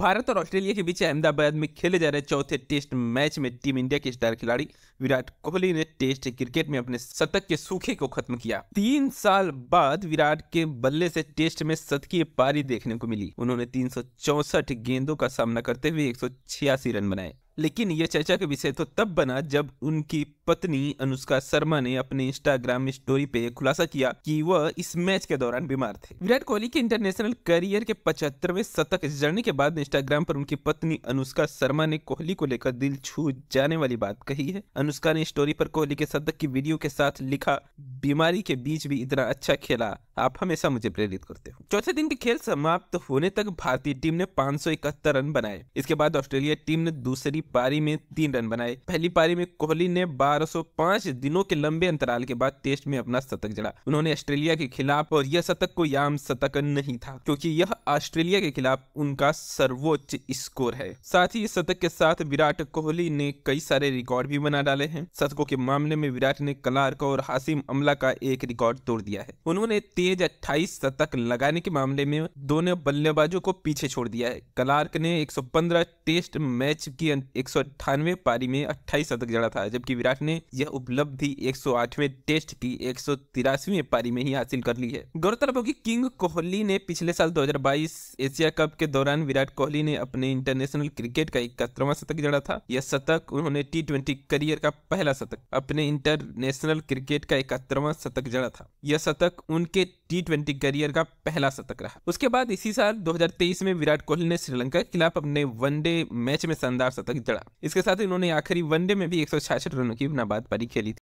भारत और ऑस्ट्रेलिया के बीच अहमदाबाद में खेले जा रहे चौथे टेस्ट मैच में टीम इंडिया के स्टार खिलाड़ी विराट कोहली ने टेस्ट क्रिकेट में अपने शतक के सूखे को खत्म किया तीन साल बाद विराट के बल्ले से टेस्ट में शतकीय पारी देखने को मिली उन्होंने तीन गेंदों का सामना करते हुए एक रन बनाए लेकिन यह चर्चा का विषय तो तब बना जब उनकी पत्नी अनुष्का शर्मा ने अपने इंस्टाग्राम स्टोरी पे खुलासा किया कि वह इस मैच के दौरान बीमार थे विराट कोहली के इंटरनेशनल करियर के पचहत्तरवें शतक जड़ने के बाद इंस्टाग्राम पर उनकी पत्नी अनुष्का शर्मा ने कोहली को लेकर दिल छू जाने वाली बात कही है अनुष्का ने स्टोरी पर कोहली के शतक की वीडियो के साथ लिखा बीमारी के बीच भी इतना अच्छा खेला आप हमेशा मुझे प्रेरित करते हो चौथे दिन के खेल समाप्त होने तक भारतीय टीम ने पांच रन बनाए इसके बाद ऑस्ट्रेलिया टीम ने दूसरी पारी में तीन रन बनाए पहली पारी में कोहली ने 1205 दिनों के लंबे अंतराल के बाद टेस्ट में अपना शतक जड़ा उन्होंने ऑस्ट्रेलिया के खिलाफ और यह शतक कोई आम शतक नहीं था क्योंकि यह ऑस्ट्रेलिया के खिलाफ उनका सर्वोच्च स्कोर है साथ ही इस शतक के साथ विराट कोहली ने कई सारे रिकॉर्ड भी बना डाले हैं शतकों के मामले में विराट ने कलार्क और हासिम अमला का एक रिकॉर्ड तोड़ दिया है उन्होंने तेज 28 शतक लगाने के मामले में दोनों बल्लेबाजों को पीछे छोड़ दिया है क्लार्क ने 115 टेस्ट मैच की एक पारी में 28 शतक जड़ा था जबकि विराट ने यह उपलब्धि एक टेस्ट की एक पारी में ही हासिल कर ली है गौरतलब होगी किंग कोहली ने पिछले साल दो एशिया कप के दौरान विराट कोहली ने अपने इंटरनेशनल क्रिकेट का इकहत्तरवा शतक जड़ा था यह शतक उन्होंने टी करियर का पहला शतक अपने इंटरनेशनल क्रिकेट का इकहत्तरवा शतक जड़ा था यह शतक उनके टी ट्वेंटी करियर का पहला शतक रहा उसके बाद इसी साल 2023 में विराट कोहली ने श्रीलंका के खिलाफ अपने वनडे मैच में शानदार शतक जड़ा इसके साथ उन्होंने आखिरी वनडे में भी एक रनों की नाबाद पारी खेली